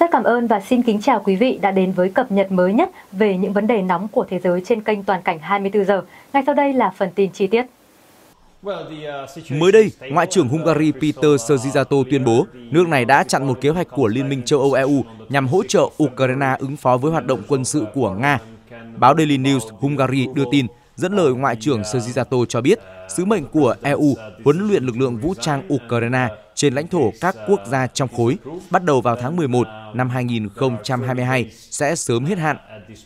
Rất cảm ơn và xin kính chào quý vị đã đến với cập nhật mới nhất về những vấn đề nóng của thế giới trên kênh Toàn cảnh 24 giờ. Ngay sau đây là phần tin chi tiết. Mới đây, Ngoại trưởng Hungary Peter Szijjarto tuyên bố nước này đã chặn một kế hoạch của Liên minh châu Âu-EU nhằm hỗ trợ Ukraine ứng phó với hoạt động quân sự của Nga. Báo Daily News Hungary đưa tin Dẫn lời Ngoại trưởng Sergijato cho biết, sứ mệnh của EU huấn luyện lực lượng vũ trang Ukraine trên lãnh thổ các quốc gia trong khối bắt đầu vào tháng 11 năm 2022 sẽ sớm hết hạn.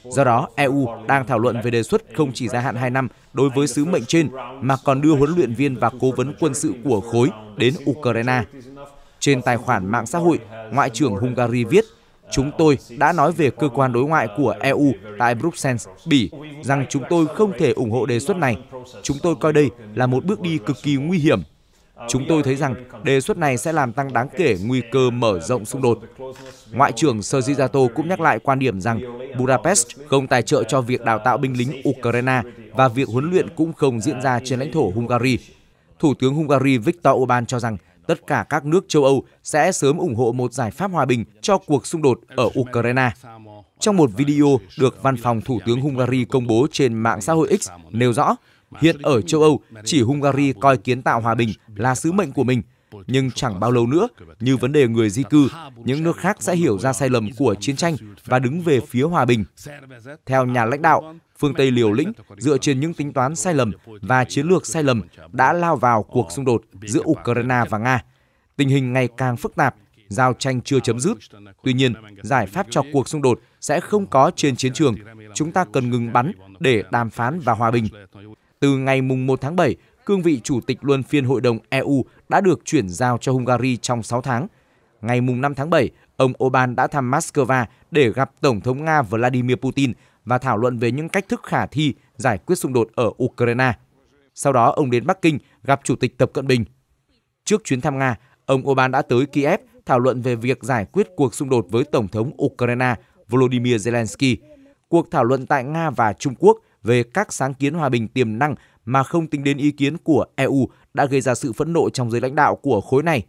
Do đó, EU đang thảo luận về đề xuất không chỉ gia hạn 2 năm đối với sứ mệnh trên mà còn đưa huấn luyện viên và cố vấn quân sự của khối đến Ukraine. Trên tài khoản mạng xã hội, Ngoại trưởng Hungary viết Chúng tôi đã nói về cơ quan đối ngoại của EU tại Bruxelles, Bỉ, rằng chúng tôi không thể ủng hộ đề xuất này. Chúng tôi coi đây là một bước đi cực kỳ nguy hiểm. Chúng tôi thấy rằng đề xuất này sẽ làm tăng đáng kể nguy cơ mở rộng xung đột. Ngoại trưởng Sergijato cũng nhắc lại quan điểm rằng Budapest không tài trợ cho việc đào tạo binh lính Ukraine và việc huấn luyện cũng không diễn ra trên lãnh thổ Hungary. Thủ tướng Hungary Viktor Orbán cho rằng tất cả các nước châu Âu sẽ sớm ủng hộ một giải pháp hòa bình cho cuộc xung đột ở Ukraine. Trong một video được Văn phòng Thủ tướng Hungary công bố trên mạng xã hội X nêu rõ, hiện ở châu Âu chỉ Hungary coi kiến tạo hòa bình là sứ mệnh của mình, nhưng chẳng bao lâu nữa, như vấn đề người di cư, những nước khác sẽ hiểu ra sai lầm của chiến tranh và đứng về phía hòa bình. Theo nhà lãnh đạo, phương Tây liều lĩnh dựa trên những tính toán sai lầm và chiến lược sai lầm đã lao vào cuộc xung đột giữa Ukraine và Nga. Tình hình ngày càng phức tạp, giao tranh chưa chấm dứt. Tuy nhiên, giải pháp cho cuộc xung đột sẽ không có trên chiến trường. Chúng ta cần ngừng bắn để đàm phán và hòa bình. Từ ngày 1 tháng 7, cương vị chủ tịch luân phiên Hội đồng EU đã được chuyển giao cho Hungary trong 6 tháng. Ngày 5 tháng 7, ông Orbán đã thăm Moscow để gặp Tổng thống Nga Vladimir Putin và thảo luận về những cách thức khả thi giải quyết xung đột ở Ukraine. Sau đó, ông đến Bắc Kinh gặp Chủ tịch Tập Cận Bình. Trước chuyến thăm Nga, ông Orbán đã tới Kiev thảo luận về việc giải quyết cuộc xung đột với Tổng thống Ukraine Volodymyr Zelensky, cuộc thảo luận tại Nga và Trung Quốc về các sáng kiến hòa bình tiềm năng mà không tính đến ý kiến của EU đã gây ra sự phẫn nộ trong giới lãnh đạo của khối này.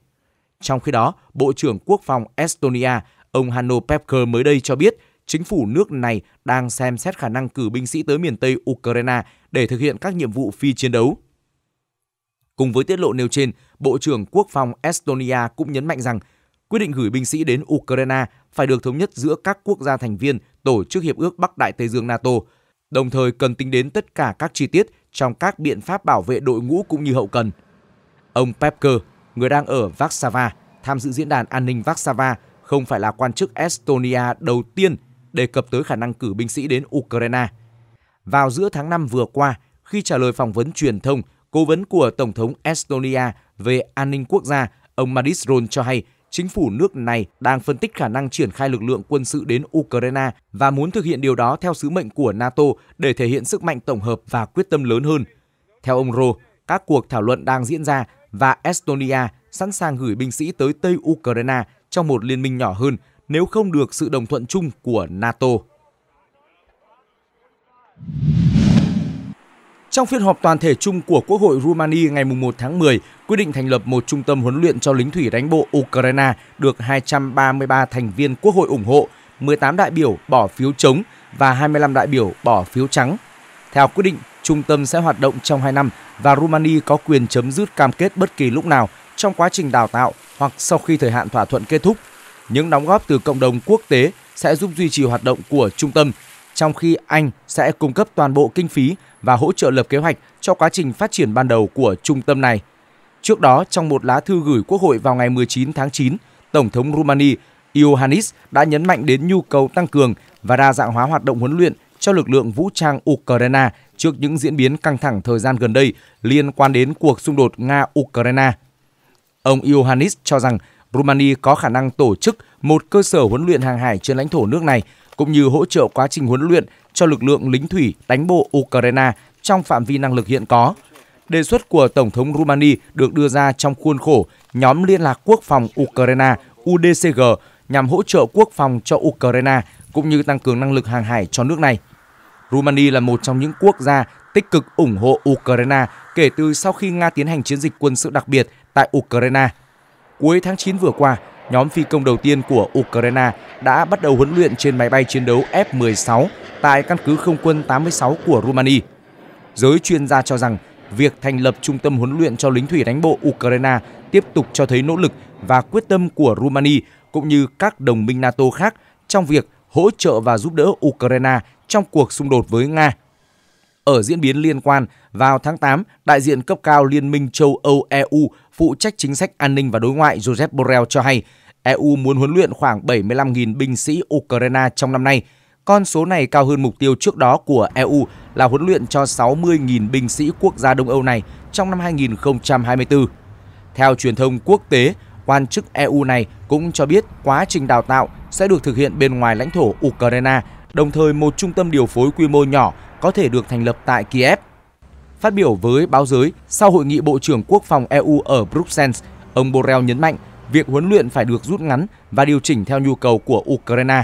Trong khi đó, Bộ trưởng Quốc phòng Estonia, ông Hanno Pevker mới đây cho biết – chính phủ nước này đang xem xét khả năng cử binh sĩ tới miền Tây Ukraine để thực hiện các nhiệm vụ phi chiến đấu. Cùng với tiết lộ nêu trên, Bộ trưởng Quốc phòng Estonia cũng nhấn mạnh rằng quyết định gửi binh sĩ đến Ukraine phải được thống nhất giữa các quốc gia thành viên tổ chức Hiệp ước Bắc Đại Tây Dương NATO, đồng thời cần tính đến tất cả các chi tiết trong các biện pháp bảo vệ đội ngũ cũng như hậu cần. Ông Pepker, người đang ở Warsaw, tham dự diễn đàn an ninh Warsaw, không phải là quan chức Estonia đầu tiên đề cập tới khả năng cử binh sĩ đến Ukraine. Vào giữa tháng 5 vừa qua, khi trả lời phỏng vấn truyền thông, cố vấn của Tổng thống Estonia về an ninh quốc gia, ông Madis Ron cho hay chính phủ nước này đang phân tích khả năng triển khai lực lượng quân sự đến Ukraine và muốn thực hiện điều đó theo sứ mệnh của NATO để thể hiện sức mạnh tổng hợp và quyết tâm lớn hơn. Theo ông Ro, các cuộc thảo luận đang diễn ra và Estonia sẵn sàng gửi binh sĩ tới Tây Ukraine trong một liên minh nhỏ hơn nếu không được sự đồng thuận chung của NATO. Trong phiên họp toàn thể chung của Quốc hội Rumani ngày 1 tháng 10, quyết định thành lập một trung tâm huấn luyện cho lính thủy đánh bộ Ukraine được 233 thành viên Quốc hội ủng hộ, 18 đại biểu bỏ phiếu chống và 25 đại biểu bỏ phiếu trắng. Theo quyết định, trung tâm sẽ hoạt động trong 2 năm và Rumani có quyền chấm dứt cam kết bất kỳ lúc nào trong quá trình đào tạo hoặc sau khi thời hạn thỏa thuận kết thúc những đóng góp từ cộng đồng quốc tế sẽ giúp duy trì hoạt động của trung tâm, trong khi Anh sẽ cung cấp toàn bộ kinh phí và hỗ trợ lập kế hoạch cho quá trình phát triển ban đầu của trung tâm này. Trước đó, trong một lá thư gửi Quốc hội vào ngày 19 tháng 9, Tổng thống Rumani Iohannis đã nhấn mạnh đến nhu cầu tăng cường và đa dạng hóa hoạt động huấn luyện cho lực lượng vũ trang Ukraine trước những diễn biến căng thẳng thời gian gần đây liên quan đến cuộc xung đột Nga-Ukraine. Ông Iohannis cho rằng Rumani có khả năng tổ chức một cơ sở huấn luyện hàng hải trên lãnh thổ nước này, cũng như hỗ trợ quá trình huấn luyện cho lực lượng lính thủy đánh bộ Ukraine trong phạm vi năng lực hiện có. Đề xuất của Tổng thống Rumani được đưa ra trong khuôn khổ nhóm Liên lạc Quốc phòng Ukraine UDCG nhằm hỗ trợ quốc phòng cho Ukraine cũng như tăng cường năng lực hàng hải cho nước này. Rumani là một trong những quốc gia tích cực ủng hộ Ukraine kể từ sau khi Nga tiến hành chiến dịch quân sự đặc biệt tại Ukraine. Cuối tháng 9 vừa qua, nhóm phi công đầu tiên của Ukraine đã bắt đầu huấn luyện trên máy bay chiến đấu F-16 tại căn cứ không quân 86 của Romania. Giới chuyên gia cho rằng việc thành lập trung tâm huấn luyện cho lính thủy đánh bộ Ukraine tiếp tục cho thấy nỗ lực và quyết tâm của Romania cũng như các đồng minh NATO khác trong việc hỗ trợ và giúp đỡ Ukraine trong cuộc xung đột với Nga ở diễn biến liên quan, vào tháng 8, đại diện cấp cao Liên minh châu Âu EU phụ trách chính sách an ninh và đối ngoại Joseph Borrell cho hay, EU muốn huấn luyện khoảng 75.000 binh sĩ Ukraine trong năm nay. Con số này cao hơn mục tiêu trước đó của EU là huấn luyện cho 60.000 binh sĩ quốc gia Đông Âu này trong năm 2024. Theo truyền thông quốc tế, quan chức EU này cũng cho biết quá trình đào tạo sẽ được thực hiện bên ngoài lãnh thổ Ukraine, đồng thời một trung tâm điều phối quy mô nhỏ có thể được thành lập tại Kiev. Phát biểu với báo giới sau hội nghị Bộ trưởng Quốc phòng EU ở Bruxelles, ông Borrell nhấn mạnh việc huấn luyện phải được rút ngắn và điều chỉnh theo nhu cầu của Ukraine.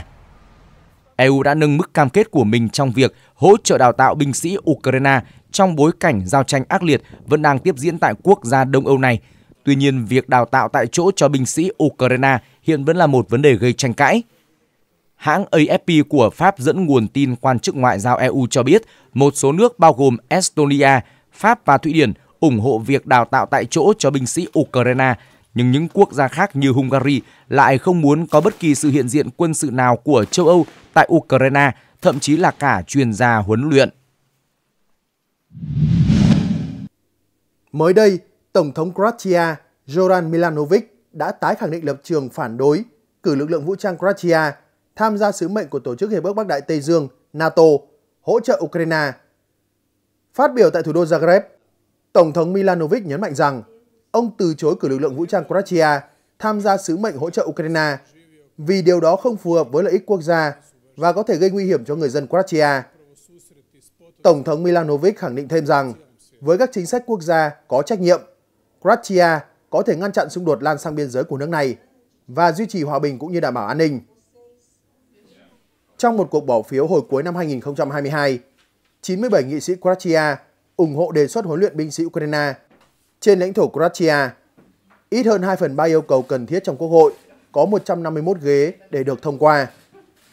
EU đã nâng mức cam kết của mình trong việc hỗ trợ đào tạo binh sĩ Ukraine trong bối cảnh giao tranh ác liệt vẫn đang tiếp diễn tại quốc gia Đông Âu này. Tuy nhiên, việc đào tạo tại chỗ cho binh sĩ Ukraine hiện vẫn là một vấn đề gây tranh cãi. Hãng AFP của Pháp dẫn nguồn tin quan chức ngoại giao EU cho biết một số nước bao gồm Estonia, Pháp và Thụy Điển ủng hộ việc đào tạo tại chỗ cho binh sĩ Ukraine, nhưng những quốc gia khác như Hungary lại không muốn có bất kỳ sự hiện diện quân sự nào của châu Âu tại Ukraine, thậm chí là cả chuyên gia huấn luyện. Mới đây, Tổng thống Croatia Zoran Milanovic đã tái khẳng định lập trường phản đối cử lực lượng vũ trang Croatia tham gia sứ mệnh của Tổ chức Hiệp ước Bắc Đại Tây Dương NATO hỗ trợ Ukraine. Phát biểu tại thủ đô Zagreb, Tổng thống Milanovic nhấn mạnh rằng ông từ chối cử lực lượng vũ trang Croatia tham gia sứ mệnh hỗ trợ Ukraine vì điều đó không phù hợp với lợi ích quốc gia và có thể gây nguy hiểm cho người dân Croatia. Tổng thống Milanovic khẳng định thêm rằng với các chính sách quốc gia có trách nhiệm, Croatia có thể ngăn chặn xung đột lan sang biên giới của nước này và duy trì hòa bình cũng như đảm bảo an ninh. Trong một cuộc bỏ phiếu hồi cuối năm 2022, 97 nghị sĩ Croatia ủng hộ đề xuất huấn luyện binh sĩ Ukraine trên lãnh thổ Croatia. Ít hơn 2 phần 3 yêu cầu cần thiết trong Quốc hội có 151 ghế để được thông qua.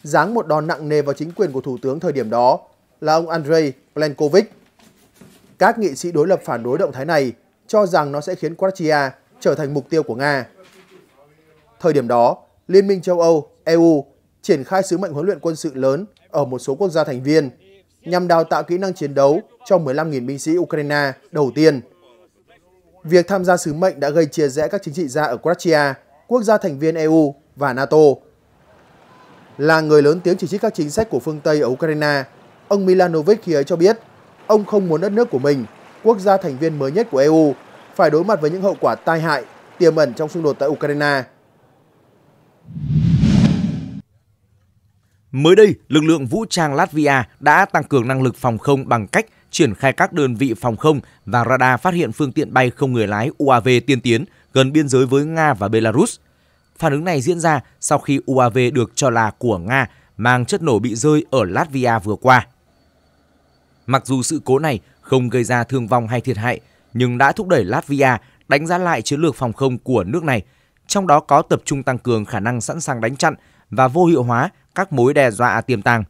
Giáng một đòn nặng nề vào chính quyền của Thủ tướng thời điểm đó là ông Andrei Plenkovic. Các nghị sĩ đối lập phản đối động thái này cho rằng nó sẽ khiến Croatia trở thành mục tiêu của Nga. Thời điểm đó, Liên minh châu Âu, EU triển khai sứ mệnh huấn luyện quân sự lớn ở một số quốc gia thành viên nhằm đào tạo kỹ năng chiến đấu cho 15.000 binh sĩ Ukraine đầu tiên. Việc tham gia sứ mệnh đã gây chia rẽ các chính trị gia ở Croatia, quốc gia thành viên EU và NATO. Là người lớn tiếng chỉ trích các chính sách của phương Tây ở Ukraine, ông Milanovic khi ấy cho biết ông không muốn đất nước của mình, quốc gia thành viên mới nhất của EU, phải đối mặt với những hậu quả tai hại tiềm ẩn trong xung đột tại Ukraine. Mới đây, lực lượng vũ trang Latvia đã tăng cường năng lực phòng không bằng cách triển khai các đơn vị phòng không và radar phát hiện phương tiện bay không người lái UAV tiên tiến gần biên giới với Nga và Belarus. Phản ứng này diễn ra sau khi UAV được cho là của Nga mang chất nổ bị rơi ở Latvia vừa qua. Mặc dù sự cố này không gây ra thương vong hay thiệt hại, nhưng đã thúc đẩy Latvia đánh giá lại chiến lược phòng không của nước này, trong đó có tập trung tăng cường khả năng sẵn sàng đánh chặn và vô hiệu hóa các mối đe dọa tiềm tàng.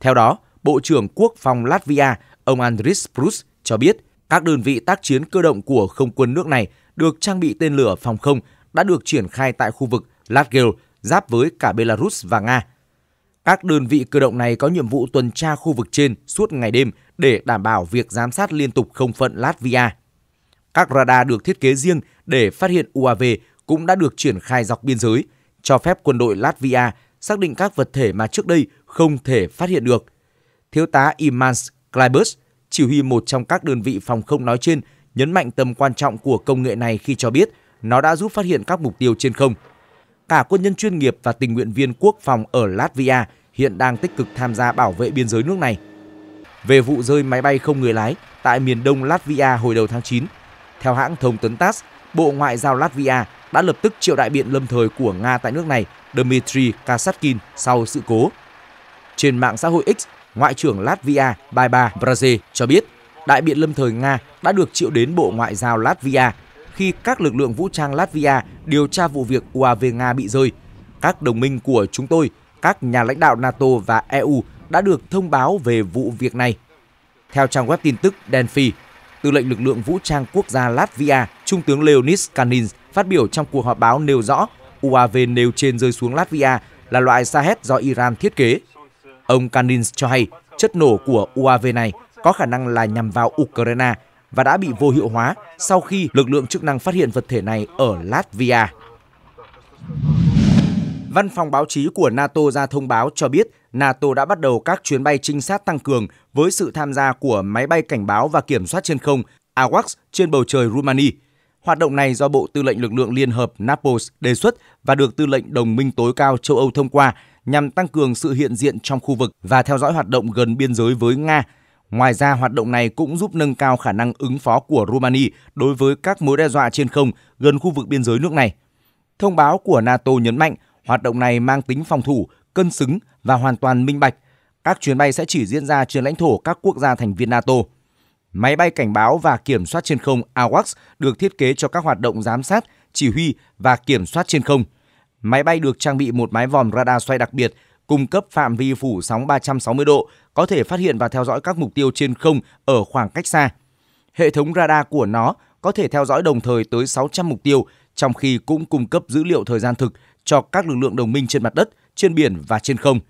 Theo đó, Bộ trưởng Quốc phòng Latvia, ông Andris Prus cho biết các đơn vị tác chiến cơ động của không quân nước này được trang bị tên lửa phòng không đã được triển khai tại khu vực Latgel giáp với cả Belarus và Nga. Các đơn vị cơ động này có nhiệm vụ tuần tra khu vực trên suốt ngày đêm để đảm bảo việc giám sát liên tục không phận Latvia. Các radar được thiết kế riêng để phát hiện UAV cũng đã được triển khai dọc biên giới, cho phép quân đội Latvia xác định các vật thể mà trước đây không thể phát hiện được. Thiếu tá Imans Kleibus, chỉ huy một trong các đơn vị phòng không nói trên, nhấn mạnh tầm quan trọng của công nghệ này khi cho biết nó đã giúp phát hiện các mục tiêu trên không. Cả quân nhân chuyên nghiệp và tình nguyện viên quốc phòng ở Latvia hiện đang tích cực tham gia bảo vệ biên giới nước này. Về vụ rơi máy bay không người lái tại miền đông Latvia hồi đầu tháng 9, theo hãng thông tấn TASS, Bộ Ngoại giao Latvia đã lập tức triệu đại biện lâm thời của Nga tại nước này Dmitry Kasatkin sau sự cố. Trên mạng xã hội X, Ngoại trưởng Latvia Baiba Brazil cho biết đại biện lâm thời Nga đã được triệu đến Bộ Ngoại giao Latvia khi các lực lượng vũ trang Latvia điều tra vụ việc UAV Nga bị rơi. Các đồng minh của chúng tôi, các nhà lãnh đạo NATO và EU đã được thông báo về vụ việc này. Theo trang web tin tức Delphi, Tư lệnh lực lượng vũ trang quốc gia Latvia Trung tướng Leonis Kanin phát biểu trong cuộc họp báo nêu rõ UAV nêu trên rơi xuống Latvia là loại Sahed do Iran thiết kế. Ông Kanin cho hay chất nổ của UAV này có khả năng là nhằm vào Ukraine và đã bị vô hiệu hóa sau khi lực lượng chức năng phát hiện vật thể này ở Latvia. Văn phòng báo chí của NATO ra thông báo cho biết NATO đã bắt đầu các chuyến bay trinh sát tăng cường với sự tham gia của máy bay cảnh báo và kiểm soát trên không AWACS trên bầu trời Rumani. Hoạt động này do Bộ Tư lệnh Lực lượng Liên hợp Naples đề xuất và được Tư lệnh Đồng minh tối cao châu Âu thông qua nhằm tăng cường sự hiện diện trong khu vực và theo dõi hoạt động gần biên giới với Nga. Ngoài ra, hoạt động này cũng giúp nâng cao khả năng ứng phó của Romania đối với các mối đe dọa trên không gần khu vực biên giới nước này. Thông báo của NATO nhấn mạnh hoạt động này mang tính phòng thủ, cân xứng và hoàn toàn minh bạch. Các chuyến bay sẽ chỉ diễn ra trên lãnh thổ các quốc gia thành viên NATO. Máy bay cảnh báo và kiểm soát trên không AWACS được thiết kế cho các hoạt động giám sát, chỉ huy và kiểm soát trên không. Máy bay được trang bị một mái vòm radar xoay đặc biệt, cung cấp phạm vi phủ sóng 360 độ, có thể phát hiện và theo dõi các mục tiêu trên không ở khoảng cách xa. Hệ thống radar của nó có thể theo dõi đồng thời tới 600 mục tiêu, trong khi cũng cung cấp dữ liệu thời gian thực cho các lực lượng đồng minh trên mặt đất, trên biển và trên không.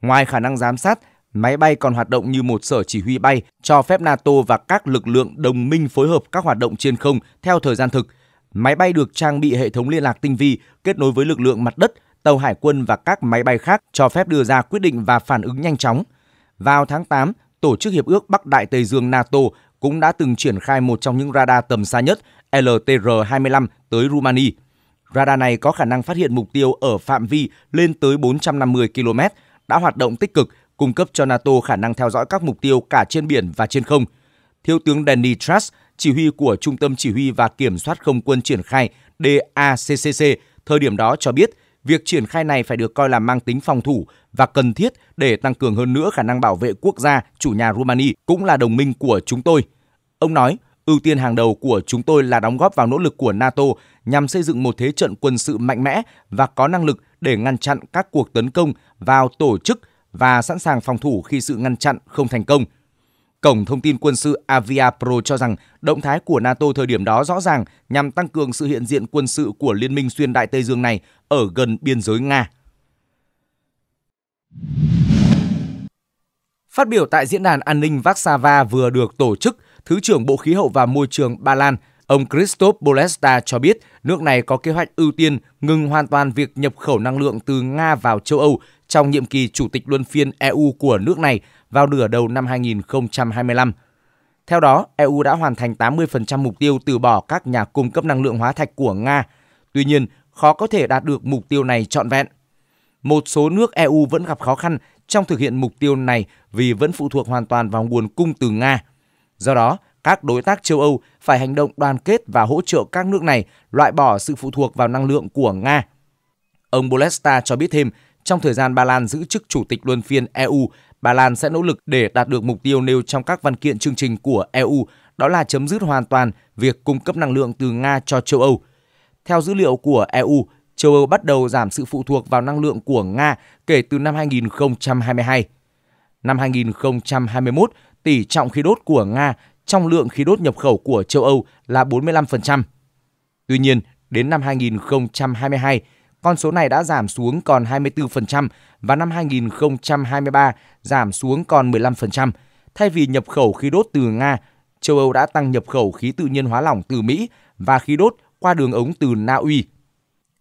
Ngoài khả năng giám sát, Máy bay còn hoạt động như một sở chỉ huy bay, cho phép NATO và các lực lượng đồng minh phối hợp các hoạt động trên không theo thời gian thực. Máy bay được trang bị hệ thống liên lạc tinh vi kết nối với lực lượng mặt đất, tàu hải quân và các máy bay khác cho phép đưa ra quyết định và phản ứng nhanh chóng. Vào tháng 8, Tổ chức Hiệp ước Bắc Đại Tây Dương NATO cũng đã từng triển khai một trong những radar tầm xa nhất LTR-25 tới Rumania. Radar này có khả năng phát hiện mục tiêu ở phạm vi lên tới 450 km, đã hoạt động tích cực cung cấp cho NATO khả năng theo dõi các mục tiêu cả trên biển và trên không. Thiếu tướng Danny Truss, chỉ huy của Trung tâm Chỉ huy và Kiểm soát Không quân triển khai DACCC, thời điểm đó cho biết việc triển khai này phải được coi là mang tính phòng thủ và cần thiết để tăng cường hơn nữa khả năng bảo vệ quốc gia chủ nhà Rumani cũng là đồng minh của chúng tôi. Ông nói, ưu tiên hàng đầu của chúng tôi là đóng góp vào nỗ lực của NATO nhằm xây dựng một thế trận quân sự mạnh mẽ và có năng lực để ngăn chặn các cuộc tấn công vào tổ chức và sẵn sàng phòng thủ khi sự ngăn chặn không thành công. Cổng thông tin quân sự Aviapro cho rằng động thái của NATO thời điểm đó rõ ràng nhằm tăng cường sự hiện diện quân sự của liên minh xuyên đại Tây Dương này ở gần biên giới Nga. Phát biểu tại diễn đàn an ninh Warsaw vừa được tổ chức, Thứ trưởng Bộ Khí hậu và Môi trường Ba Lan, ông Krzysztof Bolesta cho biết nước này có kế hoạch ưu tiên ngừng hoàn toàn việc nhập khẩu năng lượng từ Nga vào châu Âu trong nhiệm kỳ chủ tịch luân phiên EU của nước này vào nửa đầu năm 2025. Theo đó, EU đã hoàn thành 80% mục tiêu từ bỏ các nhà cung cấp năng lượng hóa thạch của Nga. Tuy nhiên, khó có thể đạt được mục tiêu này trọn vẹn. Một số nước EU vẫn gặp khó khăn trong thực hiện mục tiêu này vì vẫn phụ thuộc hoàn toàn vào nguồn cung từ Nga. Do đó, các đối tác châu Âu phải hành động đoàn kết và hỗ trợ các nước này loại bỏ sự phụ thuộc vào năng lượng của Nga. Ông Bolesta cho biết thêm trong thời gian Ba Lan giữ chức chủ tịch luân phiên EU, Ba Lan sẽ nỗ lực để đạt được mục tiêu nêu trong các văn kiện chương trình của EU, đó là chấm dứt hoàn toàn việc cung cấp năng lượng từ Nga cho châu Âu. Theo dữ liệu của EU, châu Âu bắt đầu giảm sự phụ thuộc vào năng lượng của Nga kể từ năm 2022. Năm 2021, tỷ trọng khí đốt của Nga trong lượng khí đốt nhập khẩu của châu Âu là 45%. Tuy nhiên, đến năm 2022, con số này đã giảm xuống còn 24% và năm 2023 giảm xuống còn 15%. Thay vì nhập khẩu khí đốt từ Nga, châu Âu đã tăng nhập khẩu khí tự nhiên hóa lỏng từ Mỹ và khí đốt qua đường ống từ Na Uy.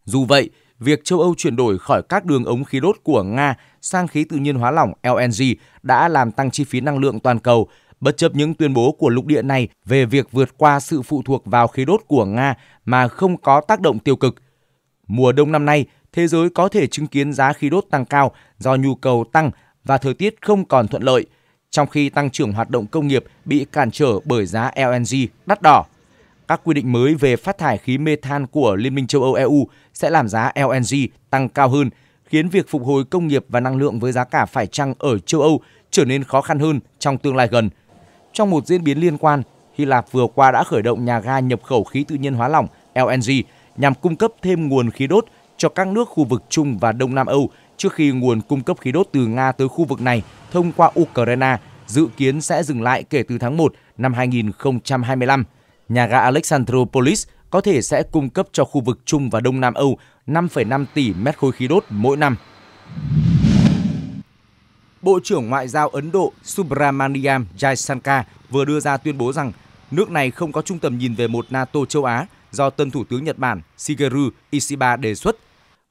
Dù vậy, việc châu Âu chuyển đổi khỏi các đường ống khí đốt của Nga sang khí tự nhiên hóa lỏng LNG đã làm tăng chi phí năng lượng toàn cầu, bất chấp những tuyên bố của lục địa này về việc vượt qua sự phụ thuộc vào khí đốt của Nga mà không có tác động tiêu cực – mùa đông năm nay, thế giới có thể chứng kiến giá khí đốt tăng cao do nhu cầu tăng và thời tiết không còn thuận lợi, trong khi tăng trưởng hoạt động công nghiệp bị cản trở bởi giá LNG đắt đỏ. Các quy định mới về phát thải khí mê than của Liên minh châu Âu EU sẽ làm giá LNG tăng cao hơn, khiến việc phục hồi công nghiệp và năng lượng với giá cả phải chăng ở châu Âu trở nên khó khăn hơn trong tương lai gần. Trong một diễn biến liên quan, Hy Lạp vừa qua đã khởi động nhà ga nhập khẩu khí tự nhiên hóa lỏng LNG nhằm cung cấp thêm nguồn khí đốt cho các nước khu vực Trung và Đông Nam Âu trước khi nguồn cung cấp khí đốt từ Nga tới khu vực này thông qua Ukraine dự kiến sẽ dừng lại kể từ tháng 1 năm 2025. Nhà ga Alexandropolis có thể sẽ cung cấp cho khu vực Trung và Đông Nam Âu 5,5 tỷ mét khối khí đốt mỗi năm. Bộ trưởng Ngoại giao Ấn Độ Subramaniam Jaishankar vừa đưa ra tuyên bố rằng nước này không có trung tâm nhìn về một NATO châu Á do tân Thủ tướng Nhật Bản Shigeru Ishiba đề xuất.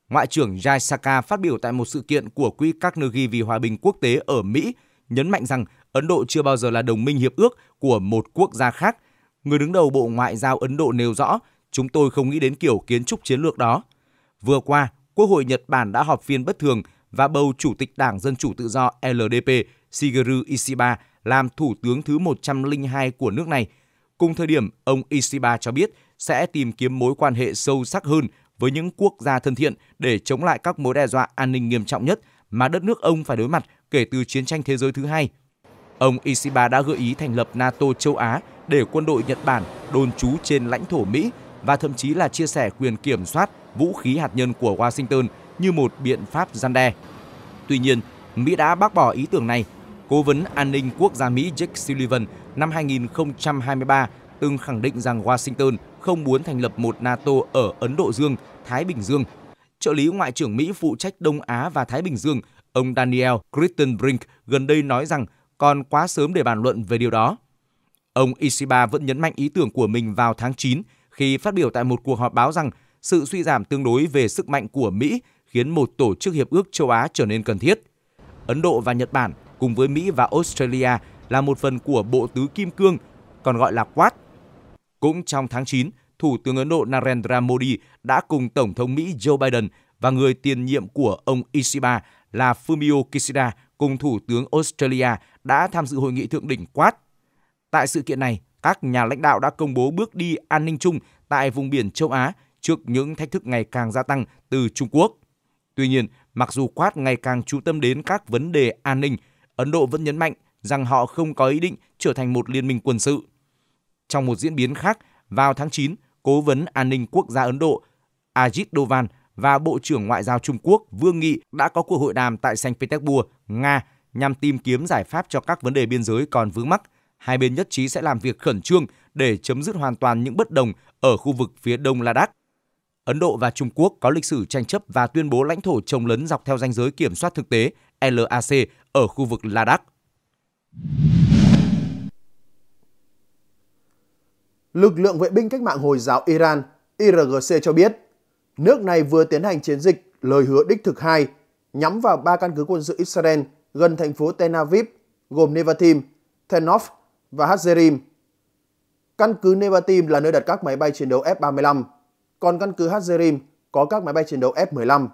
Ngoại trưởng Jaisaka phát biểu tại một sự kiện của Quỹ Carnegie vì Hòa bình Quốc tế ở Mỹ, nhấn mạnh rằng Ấn Độ chưa bao giờ là đồng minh hiệp ước của một quốc gia khác. Người đứng đầu Bộ Ngoại giao Ấn Độ nêu rõ, chúng tôi không nghĩ đến kiểu kiến trúc chiến lược đó. Vừa qua, Quốc hội Nhật Bản đã họp phiên bất thường và bầu Chủ tịch Đảng Dân Chủ Tự do LDP Shigeru Ishiba làm Thủ tướng thứ 102 của nước này. Cùng thời điểm, ông Ishiba cho biết sẽ tìm kiếm mối quan hệ sâu sắc hơn với những quốc gia thân thiện để chống lại các mối đe dọa an ninh nghiêm trọng nhất mà đất nước ông phải đối mặt kể từ chiến tranh thế giới thứ hai. Ông Ishiba đã gợi ý thành lập NATO châu Á để quân đội Nhật Bản đồn trú trên lãnh thổ Mỹ và thậm chí là chia sẻ quyền kiểm soát vũ khí hạt nhân của Washington như một biện pháp gian đe. Tuy nhiên, Mỹ đã bác bỏ ý tưởng này. Cố vấn an ninh quốc gia Mỹ Jake Sullivan năm 2023 từng khẳng định rằng Washington không muốn thành lập một NATO ở Ấn Độ Dương, Thái Bình Dương. Trợ lý Ngoại trưởng Mỹ phụ trách Đông Á và Thái Bình Dương, ông Daniel Crittenbrink gần đây nói rằng còn quá sớm để bàn luận về điều đó. Ông Ishiba vẫn nhấn mạnh ý tưởng của mình vào tháng 9 khi phát biểu tại một cuộc họp báo rằng sự suy giảm tương đối về sức mạnh của Mỹ khiến một tổ chức hiệp ước châu Á trở nên cần thiết. Ấn Độ và Nhật Bản cùng với Mỹ và Australia là một phần của bộ tứ kim cương, còn gọi là Quad cũng trong tháng 9, Thủ tướng Ấn Độ Narendra Modi đã cùng Tổng thống Mỹ Joe Biden và người tiền nhiệm của ông Ishiba là Fumio Kishida cùng Thủ tướng Australia đã tham dự hội nghị thượng đỉnh Quad. Tại sự kiện này, các nhà lãnh đạo đã công bố bước đi an ninh chung tại vùng biển châu Á trước những thách thức ngày càng gia tăng từ Trung Quốc. Tuy nhiên, mặc dù Quad ngày càng chú tâm đến các vấn đề an ninh, Ấn Độ vẫn nhấn mạnh rằng họ không có ý định trở thành một liên minh quân sự. Trong một diễn biến khác, vào tháng 9, Cố vấn An ninh Quốc gia Ấn Độ Ajit Dovan và Bộ trưởng Ngoại giao Trung Quốc Vương Nghị đã có cuộc hội đàm tại Saint Petersburg, Nga nhằm tìm kiếm giải pháp cho các vấn đề biên giới còn vướng mắc. Hai bên nhất trí sẽ làm việc khẩn trương để chấm dứt hoàn toàn những bất đồng ở khu vực phía đông Ladakh. Ấn Độ và Trung Quốc có lịch sử tranh chấp và tuyên bố lãnh thổ chống lấn dọc theo ranh giới kiểm soát thực tế LAC ở khu vực Ladakh. Lực lượng vệ binh cách mạng Hồi giáo Iran IRGC cho biết, nước này vừa tiến hành chiến dịch lời hứa đích thực 2 nhắm vào ba căn cứ quân sự Israel gần thành phố Tel Aviv gồm Nevatim, Tenov và Hazerim. Căn cứ Nevatim là nơi đặt các máy bay chiến đấu F-35, còn căn cứ Hazerim có các máy bay chiến đấu F-15.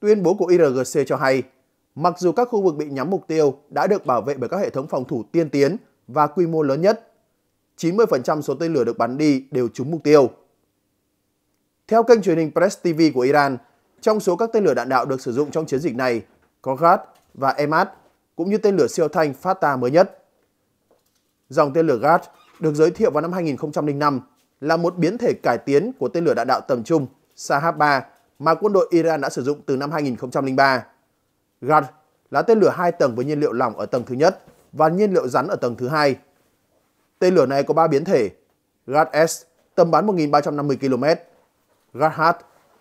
Tuyên bố của IRGC cho hay, mặc dù các khu vực bị nhắm mục tiêu đã được bảo vệ bởi các hệ thống phòng thủ tiên tiến và quy mô lớn nhất, 90% số tên lửa được bắn đi đều trúng mục tiêu. Theo kênh truyền hình Press TV của Iran, trong số các tên lửa đạn đạo được sử dụng trong chiến dịch này có Ghat và Emad, cũng như tên lửa siêu thanh Fatah mới nhất. Dòng tên lửa Ghat được giới thiệu vào năm 2005 là một biến thể cải tiến của tên lửa đạn đạo tầm trung Sahab-3 mà quân đội Iran đã sử dụng từ năm 2003. Ghat là tên lửa hai tầng với nhiên liệu lỏng ở tầng thứ nhất và nhiên liệu rắn ở tầng thứ hai. Tên lửa này có 3 biến thể, GAT-S tầm bắn 1.350 km, GAT-H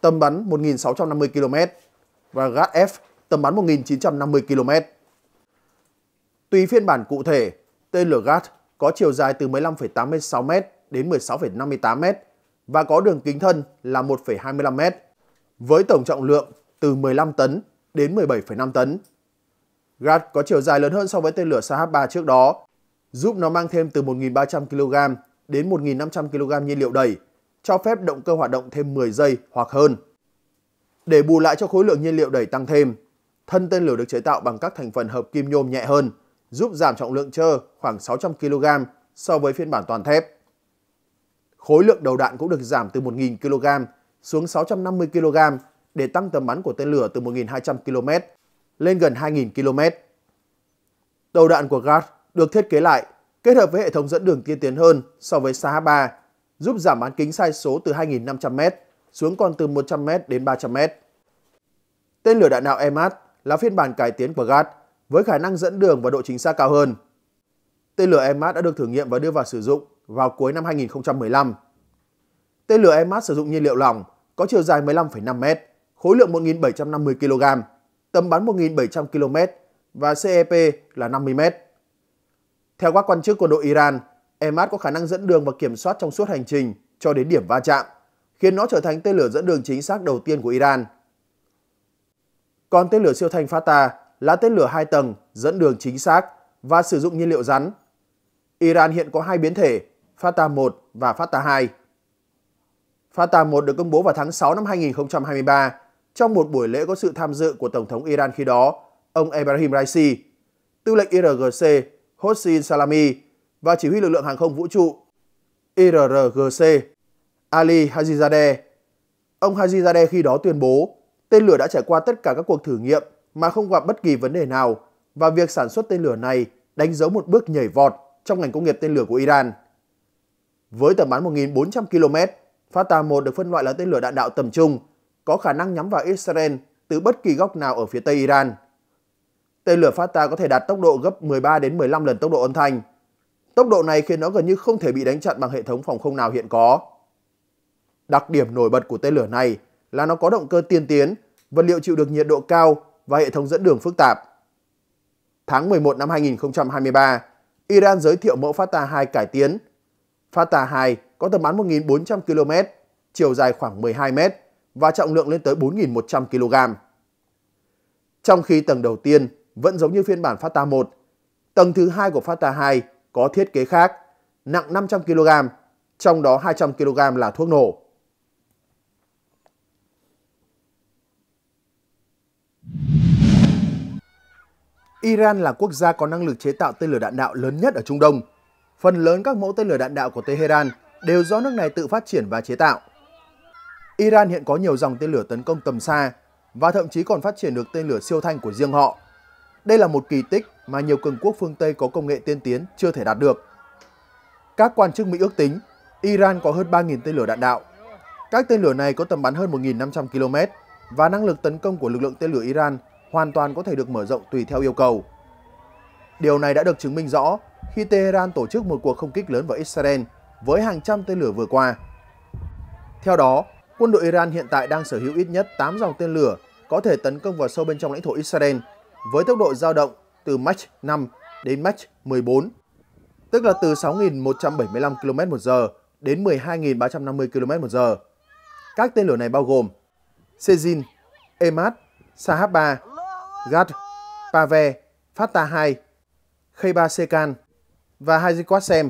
tầm bắn 1.650 km và GAT-F tầm bắn 1.950 km. Tùy phiên bản cụ thể, tên lửa GAT có chiều dài từ 15,86m đến 16,58m và có đường kính thân là 1,25m với tổng trọng lượng từ 15 tấn đến 17,5 tấn. GAT có chiều dài lớn hơn so với tên lửa SH-3 trước đó giúp nó mang thêm từ 1.300 kg đến 1.500 kg nhiên liệu đầy, cho phép động cơ hoạt động thêm 10 giây hoặc hơn. Để bù lại cho khối lượng nhiên liệu đẩy tăng thêm, thân tên lửa được chế tạo bằng các thành phần hợp kim nhôm nhẹ hơn, giúp giảm trọng lượng trơ khoảng 600 kg so với phiên bản toàn thép. Khối lượng đầu đạn cũng được giảm từ 1.000 kg xuống 650 kg để tăng tầm bắn của tên lửa từ 1.200 km lên gần 2.000 km. Đầu đạn của GARD được thiết kế lại, kết hợp với hệ thống dẫn đường tiên tiến hơn so với Sa 3, giúp giảm bán kính sai số từ 2.500m xuống còn từ 100m đến 300m. Tên lửa đạn đạo EMAS là phiên bản cải tiến của GAT với khả năng dẫn đường và độ chính xác cao hơn. Tên lửa EMAS đã được thử nghiệm và đưa vào sử dụng vào cuối năm 2015. Tên lửa EMAS sử dụng nhiên liệu lỏng có chiều dài 15,5m, khối lượng 1.750 kg, tầm bắn 1.700 km và CEP là 50 m theo các quan chức quân đội Iran, Emad có khả năng dẫn đường và kiểm soát trong suốt hành trình cho đến điểm va chạm, khiến nó trở thành tên lửa dẫn đường chính xác đầu tiên của Iran. Còn tên lửa siêu thanh Fata là tên lửa hai tầng dẫn đường chính xác và sử dụng nhiên liệu rắn. Iran hiện có hai biến thể, Fata 1 và Fata 2. Fata 1 được công bố vào tháng 6 năm 2023 trong một buổi lễ có sự tham dự của Tổng thống Iran khi đó, ông Ebrahim Raisi. Tư lệnh IRGC Hossein Salami và chỉ huy lực lượng hàng không vũ trụ IRGC Ali Hajizadeh. Ông Hajizadeh khi đó tuyên bố tên lửa đã trải qua tất cả các cuộc thử nghiệm mà không gặp bất kỳ vấn đề nào và việc sản xuất tên lửa này đánh dấu một bước nhảy vọt trong ngành công nghiệp tên lửa của Iran. Với tầm bắn 1.400 km, Fatah-1 được phân loại là tên lửa đạn đạo tầm trung, có khả năng nhắm vào Israel từ bất kỳ góc nào ở phía tây Iran tên lửa Fata có thể đạt tốc độ gấp 13 đến 15 lần tốc độ âm thanh. Tốc độ này khiến nó gần như không thể bị đánh chặn bằng hệ thống phòng không nào hiện có. Đặc điểm nổi bật của tên lửa này là nó có động cơ tiên tiến, vật liệu chịu được nhiệt độ cao và hệ thống dẫn đường phức tạp. Tháng 11 năm 2023, Iran giới thiệu mẫu Fata 2 cải tiến. Fata 2 có tầm bắn 1.400 km, chiều dài khoảng 12 m và trọng lượng lên tới 4.100 kg. Trong khi tầng đầu tiên vẫn giống như phiên bản Fata 1. Tầng thứ hai của Fata 2 có thiết kế khác, nặng 500 kg, trong đó 200 kg là thuốc nổ. Iran là quốc gia có năng lực chế tạo tên lửa đạn đạo lớn nhất ở Trung Đông. Phần lớn các mẫu tên lửa đạn đạo của Tehran đều do nước này tự phát triển và chế tạo. Iran hiện có nhiều dòng tên lửa tấn công tầm xa và thậm chí còn phát triển được tên lửa siêu thanh của riêng họ. Đây là một kỳ tích mà nhiều cường quốc phương Tây có công nghệ tiên tiến chưa thể đạt được. Các quan chức Mỹ ước tính Iran có hơn 3.000 tên lửa đạn đạo. Các tên lửa này có tầm bắn hơn 1.500 km và năng lực tấn công của lực lượng tên lửa Iran hoàn toàn có thể được mở rộng tùy theo yêu cầu. Điều này đã được chứng minh rõ khi Tehran tổ chức một cuộc không kích lớn vào Israel với hàng trăm tên lửa vừa qua. Theo đó, quân đội Iran hiện tại đang sở hữu ít nhất 8 dòng tên lửa có thể tấn công vào sâu bên trong lãnh thổ Israel – với tốc độ dao động từ Mach 5 đến Mach 14, tức là từ 6.175 km h đến 12.350 km h Các tên lửa này bao gồm Sejin, Emad, Sahab 3, Gad, Pave, Fatah 2, Khayba Sekan và Hajiquasem.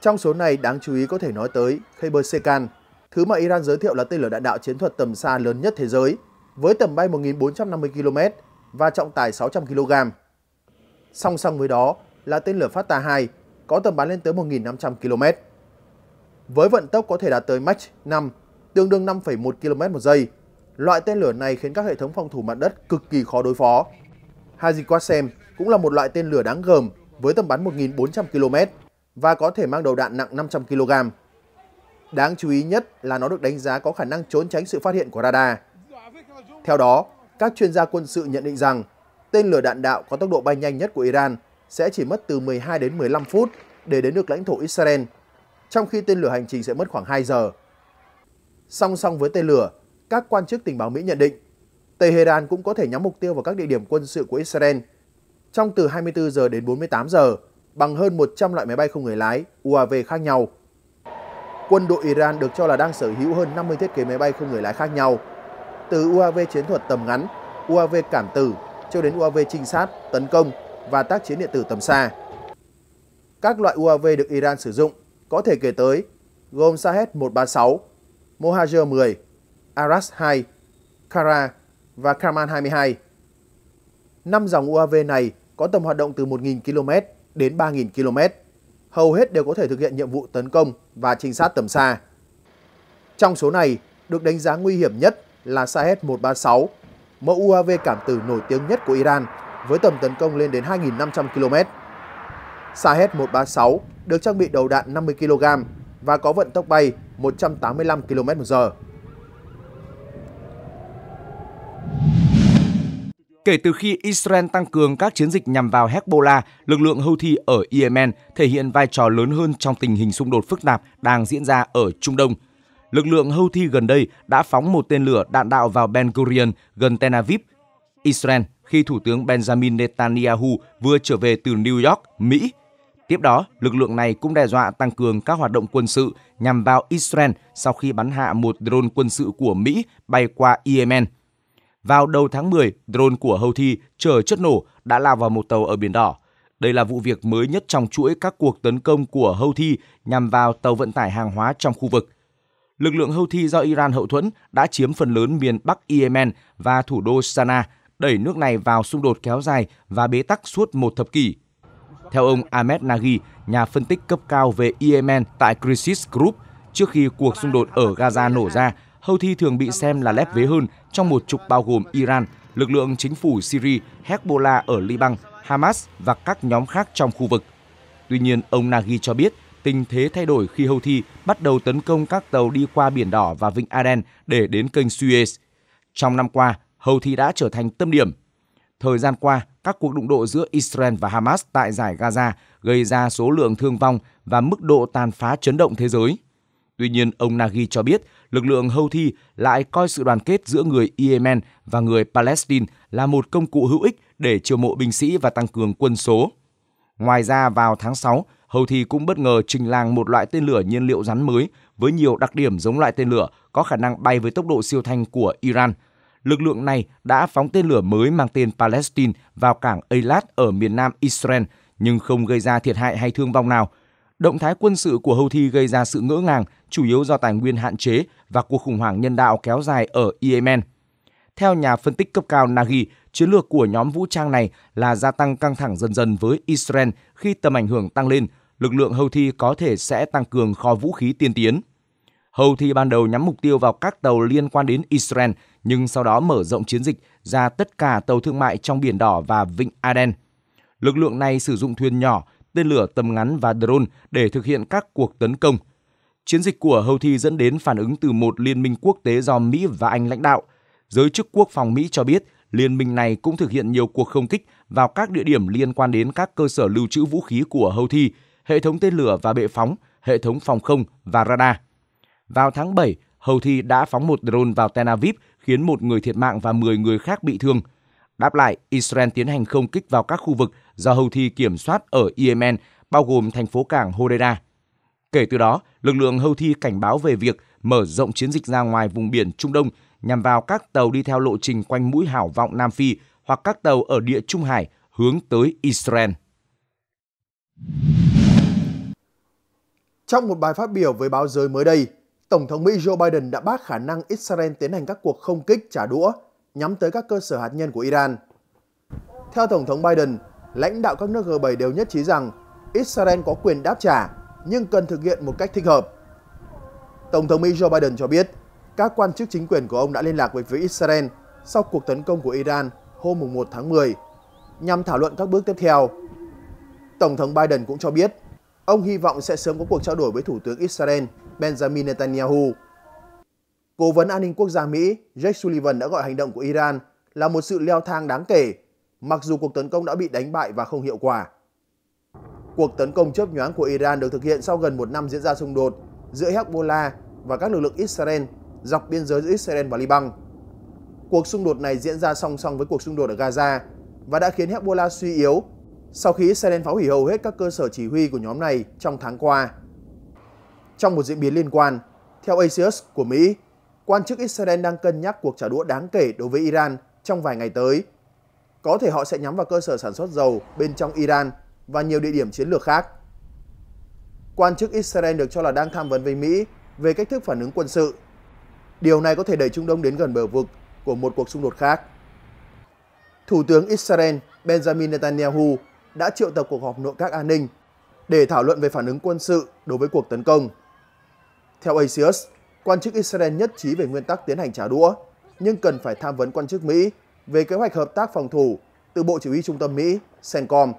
Trong số này đáng chú ý có thể nói tới Khayber Sekan, thứ mà Iran giới thiệu là tên lửa đạn đạo chiến thuật tầm xa lớn nhất thế giới, với tầm bay 1.450 km và trọng tải 600 kg. Song song với đó là tên lửa Fatah 2 có tầm bắn lên tới 1.500 km. Với vận tốc có thể đạt tới Mach 5, tương đương 5,1 km một giây, loại tên lửa này khiến các hệ thống phòng thủ mặt đất cực kỳ khó đối phó. Haziquasem cũng là một loại tên lửa đáng gờm với tầm bắn 1.400 km và có thể mang đầu đạn nặng 500 kg. Đáng chú ý nhất là nó được đánh giá có khả năng trốn tránh sự phát hiện của radar. Theo đó, các chuyên gia quân sự nhận định rằng tên lửa đạn đạo có tốc độ bay nhanh nhất của Iran sẽ chỉ mất từ 12 đến 15 phút để đến được lãnh thổ Israel, trong khi tên lửa hành trình sẽ mất khoảng 2 giờ. Song song với tên lửa, các quan chức tình báo Mỹ nhận định Tehran cũng có thể nhắm mục tiêu vào các địa điểm quân sự của Israel trong từ 24 giờ đến 48 giờ bằng hơn 100 loại máy bay không người lái UAV khác nhau. Quân đội Iran được cho là đang sở hữu hơn 50 thiết kế máy bay không người lái khác nhau từ UAV chiến thuật tầm ngắn, UAV cảm tử cho đến UAV trinh sát, tấn công và tác chiến điện tử tầm xa. Các loại UAV được Iran sử dụng có thể kể tới gồm Sahed 136, Mohajer 10, Aras 2, Kara và Karman 22. Năm dòng UAV này có tầm hoạt động từ 1.000 km đến 3.000 km. Hầu hết đều có thể thực hiện nhiệm vụ tấn công và trinh sát tầm xa. Trong số này, được đánh giá nguy hiểm nhất là Sahed 136, mẫu UAV cảm tử nổi tiếng nhất của Iran với tầm tấn công lên đến 2.500 km. Sahed 136 được trang bị đầu đạn 50 kg và có vận tốc bay 185 km/h. Kể từ khi Israel tăng cường các chiến dịch nhằm vào Hezbollah, lực lượng Houthi ở Yemen thể hiện vai trò lớn hơn trong tình hình xung đột phức tạp đang diễn ra ở Trung Đông – lực lượng Houthi gần đây đã phóng một tên lửa đạn đạo vào Ben Gurion gần Tel Aviv, Israel khi Thủ tướng Benjamin Netanyahu vừa trở về từ New York, Mỹ. Tiếp đó, lực lượng này cũng đe dọa tăng cường các hoạt động quân sự nhằm vào Israel sau khi bắn hạ một drone quân sự của Mỹ bay qua Yemen. Vào đầu tháng 10, drone của Houthi chở chất nổ đã lao vào một tàu ở Biển Đỏ. Đây là vụ việc mới nhất trong chuỗi các cuộc tấn công của Houthi nhằm vào tàu vận tải hàng hóa trong khu vực lực lượng Houthi do Iran hậu thuẫn đã chiếm phần lớn miền Bắc Yemen và thủ đô Sanaa, đẩy nước này vào xung đột kéo dài và bế tắc suốt một thập kỷ. Theo ông Ahmed Nagi, nhà phân tích cấp cao về Yemen tại Crisis Group, trước khi cuộc xung đột ở Gaza nổ ra, Houthi thường bị xem là lép vế hơn trong một trục bao gồm Iran, lực lượng chính phủ Syria, Hezbollah ở Liban, Hamas và các nhóm khác trong khu vực. Tuy nhiên, ông Nagi cho biết tình thế thay đổi khi Houthi bắt đầu tấn công các tàu đi qua Biển Đỏ và Vịnh Aden để đến kênh Suez. Trong năm qua, Houthi đã trở thành tâm điểm. Thời gian qua, các cuộc đụng độ giữa Israel và Hamas tại giải Gaza gây ra số lượng thương vong và mức độ tàn phá chấn động thế giới. Tuy nhiên, ông Naghi cho biết lực lượng Houthi lại coi sự đoàn kết giữa người Yemen và người Palestine là một công cụ hữu ích để chiêu mộ binh sĩ và tăng cường quân số. Ngoài ra, vào tháng 6, Hầu Houthi cũng bất ngờ trình làng một loại tên lửa nhiên liệu rắn mới với nhiều đặc điểm giống loại tên lửa có khả năng bay với tốc độ siêu thanh của Iran. Lực lượng này đã phóng tên lửa mới mang tên Palestine vào cảng Eilat ở miền nam Israel nhưng không gây ra thiệt hại hay thương vong nào. Động thái quân sự của Houthi gây ra sự ngỡ ngàng, chủ yếu do tài nguyên hạn chế và cuộc khủng hoảng nhân đạo kéo dài ở Yemen. Theo nhà phân tích cấp cao Nagi. Chiến lược của nhóm vũ trang này là gia tăng căng thẳng dần dần với Israel khi tầm ảnh hưởng tăng lên, lực lượng Houthi có thể sẽ tăng cường kho vũ khí tiên tiến. Houthi ban đầu nhắm mục tiêu vào các tàu liên quan đến Israel, nhưng sau đó mở rộng chiến dịch ra tất cả tàu thương mại trong Biển Đỏ và Vịnh Aden. Lực lượng này sử dụng thuyền nhỏ, tên lửa tầm ngắn và drone để thực hiện các cuộc tấn công. Chiến dịch của Houthi dẫn đến phản ứng từ một liên minh quốc tế do Mỹ và Anh lãnh đạo. Giới chức quốc phòng Mỹ cho biết Liên minh này cũng thực hiện nhiều cuộc không kích vào các địa điểm liên quan đến các cơ sở lưu trữ vũ khí của Houthi, hệ thống tên lửa và bệ phóng, hệ thống phòng không và radar. Vào tháng 7, Houthi đã phóng một drone vào Tel Aviv khiến một người thiệt mạng và 10 người khác bị thương. Đáp lại, Israel tiến hành không kích vào các khu vực do Houthi kiểm soát ở Yemen, bao gồm thành phố cảng Hodeida. Kể từ đó, lực lượng Houthi cảnh báo về việc mở rộng chiến dịch ra ngoài vùng biển Trung Đông – nhằm vào các tàu đi theo lộ trình quanh mũi hảo vọng Nam Phi hoặc các tàu ở địa Trung Hải hướng tới Israel. Trong một bài phát biểu với báo giới mới đây, Tổng thống Mỹ Joe Biden đã bác khả năng Israel tiến hành các cuộc không kích trả đũa nhắm tới các cơ sở hạt nhân của Iran. Theo Tổng thống Biden, lãnh đạo các nước G7 đều nhất trí rằng Israel có quyền đáp trả nhưng cần thực hiện một cách thích hợp. Tổng thống Mỹ Joe Biden cho biết các quan chức chính quyền của ông đã liên lạc với phía Israel sau cuộc tấn công của Iran hôm 1 tháng 10 nhằm thảo luận các bước tiếp theo. Tổng thống Biden cũng cho biết ông hy vọng sẽ sớm có cuộc trao đổi với Thủ tướng Israel Benjamin Netanyahu. Cố vấn an ninh quốc gia Mỹ Jake Sullivan đã gọi hành động của Iran là một sự leo thang đáng kể, mặc dù cuộc tấn công đã bị đánh bại và không hiệu quả. Cuộc tấn công chớp nhoáng của Iran được thực hiện sau gần một năm diễn ra xung đột giữa Hezbollah và các lực lượng Israel dọc biên giới giữa Israel và Liban. Cuộc xung đột này diễn ra song song với cuộc xung đột ở Gaza và đã khiến Hezbollah suy yếu sau khi Israel phá hủy hầu hết các cơ sở chỉ huy của nhóm này trong tháng qua. Trong một diễn biến liên quan, theo Axios của Mỹ, quan chức Israel đang cân nhắc cuộc trả đũa đáng kể đối với Iran trong vài ngày tới. Có thể họ sẽ nhắm vào cơ sở sản xuất dầu bên trong Iran và nhiều địa điểm chiến lược khác. Quan chức Israel được cho là đang tham vấn với Mỹ về cách thức phản ứng quân sự Điều này có thể đẩy Trung Đông đến gần bờ vực của một cuộc xung đột khác. Thủ tướng Israel Benjamin Netanyahu đã triệu tập cuộc họp nội các an ninh để thảo luận về phản ứng quân sự đối với cuộc tấn công. Theo Asius, quan chức Israel nhất trí về nguyên tắc tiến hành trả đũa, nhưng cần phải tham vấn quan chức Mỹ về kế hoạch hợp tác phòng thủ từ Bộ Chỉ huy Trung tâm Mỹ, CENTCOM,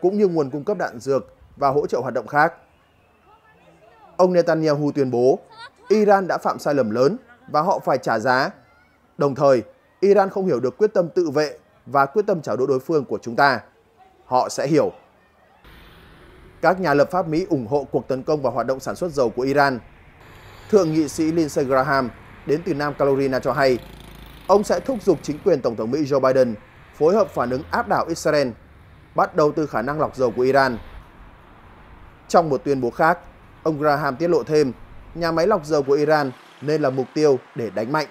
cũng như nguồn cung cấp đạn dược và hỗ trợ hoạt động khác. Ông Netanyahu tuyên bố, Iran đã phạm sai lầm lớn và họ phải trả giá. Đồng thời, Iran không hiểu được quyết tâm tự vệ và quyết tâm trả đũa đối phương của chúng ta. Họ sẽ hiểu. Các nhà lập pháp Mỹ ủng hộ cuộc tấn công vào hoạt động sản xuất dầu của Iran. Thượng nghị sĩ Lindsey Graham đến từ Nam Carolina cho hay, ông sẽ thúc giục chính quyền Tổng thống Mỹ Joe Biden phối hợp phản ứng áp đảo Israel, bắt đầu từ khả năng lọc dầu của Iran. Trong một tuyên bố khác, ông Graham tiết lộ thêm, nhà máy lọc dầu của Iran nên là mục tiêu để đánh mạnh.